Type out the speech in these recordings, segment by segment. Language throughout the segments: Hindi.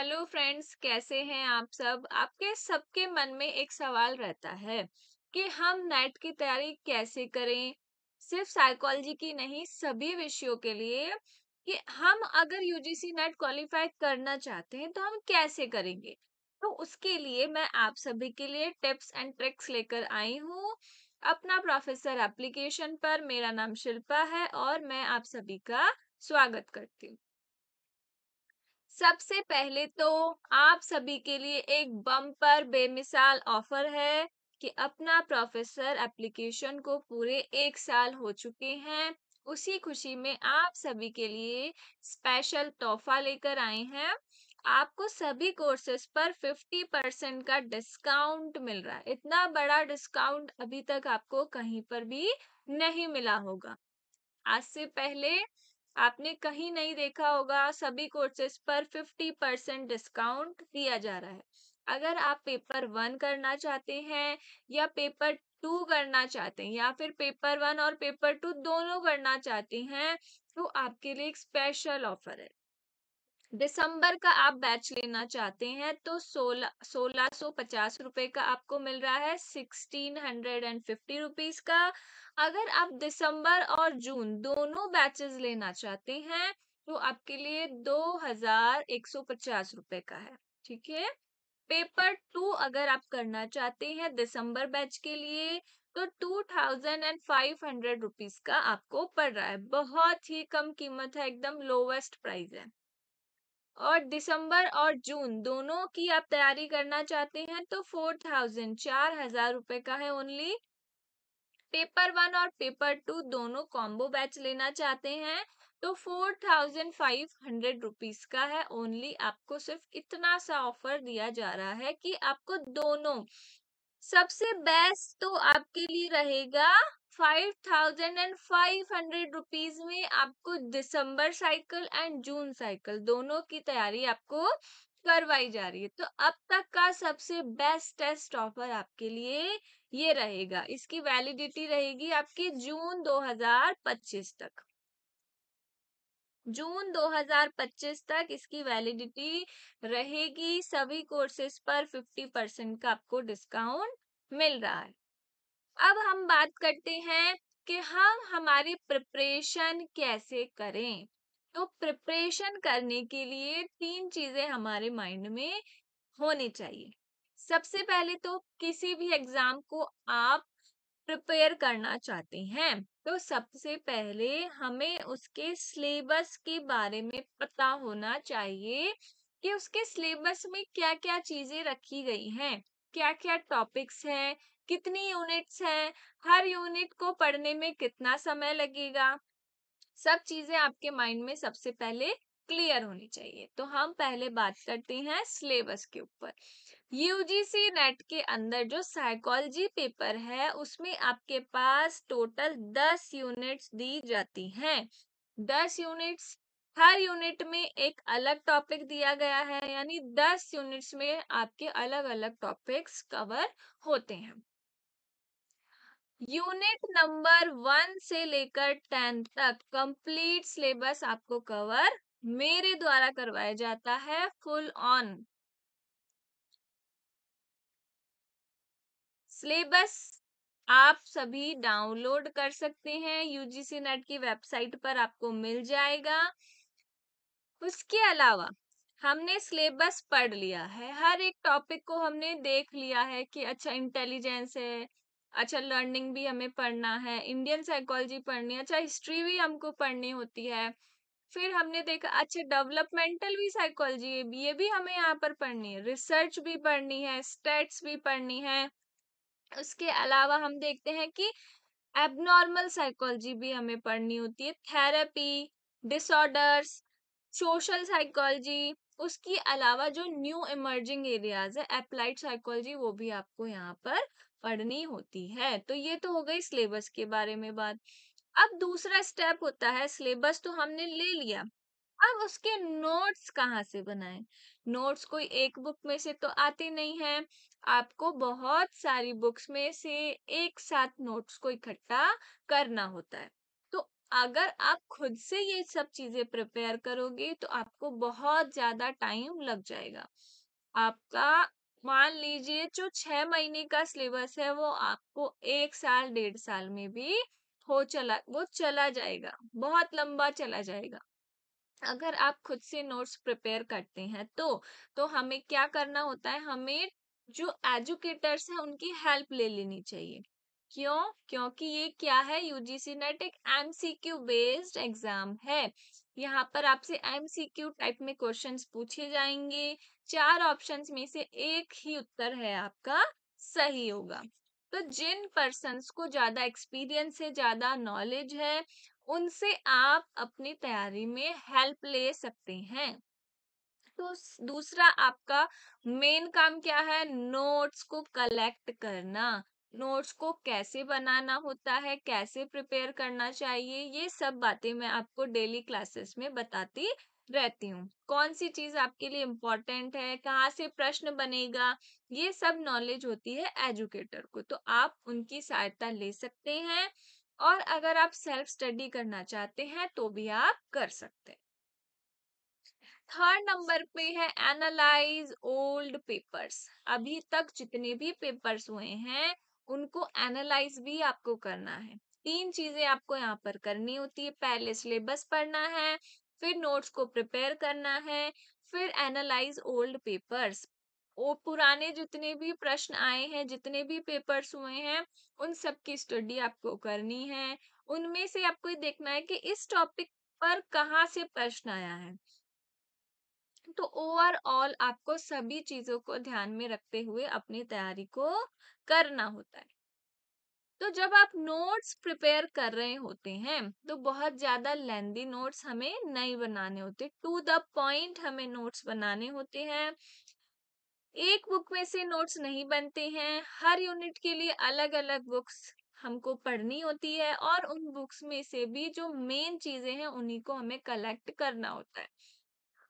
हेलो फ्रेंड्स कैसे हैं आप सब आपके सबके मन में एक सवाल रहता है कि हम नेट की तैयारी कैसे करें सिर्फ साइकोलॉजी की नहीं सभी विषयों के लिए कि हम अगर यूजीसी नेट क्वालिफाई करना चाहते हैं तो हम कैसे करेंगे तो उसके लिए मैं आप सभी के लिए टिप्स एंड ट्रिक्स लेकर आई हूँ अपना प्रोफेसर एप्लीकेशन पर मेरा नाम शिल्पा है और मैं आप सभी का स्वागत करती हूँ सबसे पहले तो आप सभी के लिए एक बम पर बेमिसाल ऑफर है कि अपना प्रोफेसर एप्लीकेशन को पूरे एक साल हो चुके हैं उसी खुशी में आप सभी के लिए स्पेशल तोहफा लेकर आए हैं आपको सभी कोर्सेज पर 50 परसेंट का डिस्काउंट मिल रहा है इतना बड़ा डिस्काउंट अभी तक आपको कहीं पर भी नहीं मिला होगा आज से पहले आपने कहीं नहीं देखा होगा सभी कोर्सेज पर 50 परसेंट डिस्काउंट दिया जा रहा है अगर आप पेपर वन करना चाहते हैं या पेपर टू करना चाहते हैं या फिर पेपर वन और पेपर टू दोनों करना चाहते हैं तो आपके लिए एक स्पेशल ऑफर है दिसंबर का आप बैच लेना चाहते हैं तो सोलह सोलह सो पचास रुपए का आपको मिल रहा है sixteen hundred and fifty rupees का अगर आप दिसंबर और जून दोनों बैचेस लेना चाहते हैं तो आपके लिए दो हजार एक सौ पचास रुपए का है ठीक है पेपर टू अगर आप करना चाहते हैं दिसंबर बैच के लिए तो two thousand and five hundred rupees का आपको पड़ रहा है बहुत ही कम कीमत है एकदम लोवेस्ट प्राइस है और दिसंबर और जून दोनों की आप तैयारी करना चाहते हैं तो फोर थाउजेंड चार हजार रुपए का है ओनली पेपर वन और पेपर टू दोनों कॉम्बो बैच लेना चाहते हैं तो four thousand five hundred rupees का है ओनली आपको सिर्फ इतना सा ऑफर दिया जा रहा है कि आपको दोनों सबसे बेस्ट तो आपके लिए रहेगा five thousand and five hundred rupees में आपको दिसंबर साइकिल एंड जून साइकिल दोनों की तैयारी आपको करवाई जा रही है तो अब तक का सबसे बेस्ट टेस्ट ऑफर आपके लिए ये रहेगा इसकी वैलिडिटी रहेगी आपकी जून 2025 तक जून 2025 तक इसकी वैलिडिटी रहेगी सभी कोर्सेज पर 50 परसेंट का आपको डिस्काउंट मिल रहा है अब हम बात करते हैं कि हम हमारी प्रिपरेशन कैसे करें तो प्रिपरेशन करने के लिए तीन चीजें हमारे माइंड में होनी चाहिए सबसे पहले तो किसी भी एग्जाम को आप प्रिपेयर करना चाहते हैं तो सबसे पहले हमें उसके सिलेबस के बारे में पता होना चाहिए कि उसके सिलेबस में क्या क्या चीजें रखी गई हैं क्या क्या टॉपिक्स हैं कितनी यूनिट्स हैं हर यूनिट को पढ़ने में कितना समय लगेगा सब चीजें आपके माइंड में सबसे पहले क्लियर होनी चाहिए तो हम पहले बात करते हैं सिलेबस के ऊपर यूजीसी नेट के अंदर जो साइकोलॉजी पेपर है उसमें आपके पास टोटल दस यूनिट्स दी जाती हैं दस यूनिट्स हर यूनिट में एक अलग टॉपिक दिया गया है यानी दस यूनिट्स में आपके अलग अलग टॉपिक्स कवर होते हैं यूनिट नंबर वन से लेकर टेन तक कंप्लीट सिलेबस आपको कवर मेरे द्वारा करवाया जाता है फुल ऑन सिलेबस आप सभी डाउनलोड कर सकते हैं यूजीसी नेट की वेबसाइट पर आपको मिल जाएगा उसके अलावा हमने सिलेबस पढ़ लिया है हर एक टॉपिक को हमने देख लिया है कि अच्छा इंटेलिजेंस है अच्छा लर्निंग भी हमें पढ़ना है इंडियन साइकोलॉजी पढ़नी है अच्छा हिस्ट्री भी हमको पढ़नी होती है फिर हमने देखा अच्छा डेवलपमेंटल भी साइकोलॉजी है ये भी हमें यहाँ पर पढ़नी है रिसर्च भी पढ़नी है स्टेट्स भी पढ़नी है उसके अलावा हम देखते हैं कि एबनॉर्मल साइकोलॉजी भी हमें पढ़नी होती है थेरेपी डिसऑर्डर्स सोशल साइकोलॉजी उसके अलावा जो न्यू इमर्जिंग एरियाज है अप्लाइड साइकोलॉजी वो भी आपको यहाँ पर पढ़नी होती है तो ये तो हो गई सिलेबस के बारे में बात अब दूसरा स्टेप होता है सिलेबस तो हमने ले लिया अब उसके नोट्स कहाँ से बनाएं नोट्स कोई एक बुक में से तो आते नहीं है आपको बहुत सारी बुक्स में से एक साथ नोट्स को इकट्ठा करना होता है तो अगर आप खुद से ये सब चीजें प्रिपेयर करोगे तो आपको बहुत ज्यादा टाइम लग जाएगा आपका मान लीजिए जो छह महीने का सिलेबस है वो आपको एक साल डेढ़ साल में भी हो चला वो चला जाएगा बहुत लंबा चला जाएगा अगर आप खुद से नोट्स प्रिपेयर करते हैं तो तो हमें क्या करना होता है हमें जो एजुकेटर्स हैं उनकी हेल्प ले लेनी चाहिए क्यों क्योंकि ये क्या है यूजीसी नेट एक एमसीक्यू बेस्ड एग्जाम है यहाँ पर आपसे एमसीक्यू टाइप में क्वेश्चंस पूछे जाएंगे चार ऑप्शंस में से एक ही उत्तर है आपका सही होगा तो जिन पर्सन को ज्यादा एक्सपीरियंस है ज्यादा नॉलेज है उनसे आप अपनी तैयारी में हेल्प ले सकते हैं तो दूसरा आपका मेन काम क्या है नोट्स को कलेक्ट करना नोट्स को कैसे बनाना होता है कैसे प्रिपेयर करना चाहिए ये सब बातें मैं आपको डेली क्लासेस में बताती रहती हूँ कौन सी चीज आपके लिए इम्पोर्टेंट है कहाँ से प्रश्न बनेगा ये सब नॉलेज होती है एजुकेटर को तो आप उनकी सहायता ले सकते हैं और अगर आप सेल्फ स्टडी करना चाहते हैं तो भी आप कर सकते हैं थर्ड नंबर पे है एनालाइज ओल्ड पेपर्स अभी तक जितने भी पेपर्स हुए हैं उनको एनालाइज भी आपको करना है तीन चीजें आपको यहाँ पर करनी होती है पहले सिलेबस पढ़ना है फिर नोट्स को प्रिपेयर करना है फिर एनालाइज ओल्ड पेपर्स और पुराने जितने भी प्रश्न आए हैं जितने भी पेपर्स हुए हैं उन सब की स्टडी आपको करनी है उनमें से आपको देखना है कि इस टॉपिक पर कहाँ से प्रश्न आया है तो ओवरऑल आपको सभी चीजों को ध्यान में रखते हुए अपनी तैयारी को करना होता है तो जब आप नोट्स प्रिपेयर कर रहे होते हैं तो बहुत ज्यादा लेंदी नोट्स हमें नहीं बनाने होते टू द पॉइंट हमें नोट्स बनाने होते हैं एक बुक में से नोट्स नहीं बनते हैं हर यूनिट के लिए अलग अलग बुक्स हमको पढ़नी होती है और उन बुक्स में से भी जो मेन चीजें हैं उन्हीं को हमें कलेक्ट करना होता है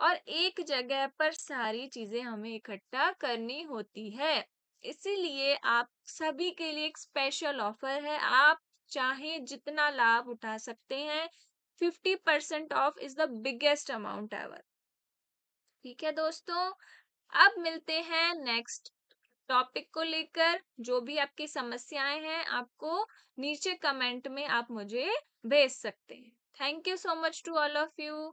और एक जगह पर सारी चीजें हमें इकट्ठा करनी होती है इसीलिए आप सभी के लिए एक स्पेशल ऑफर है आप चाहे जितना लाभ उठा सकते हैं fifty percent off is the biggest amount ever ठीक है दोस्तों अब मिलते हैं नेक्स्ट टॉपिक को लेकर जो भी आपकी समस्याएं हैं आपको नीचे कमेंट में आप मुझे भेज सकते हैं thank you so much to all of you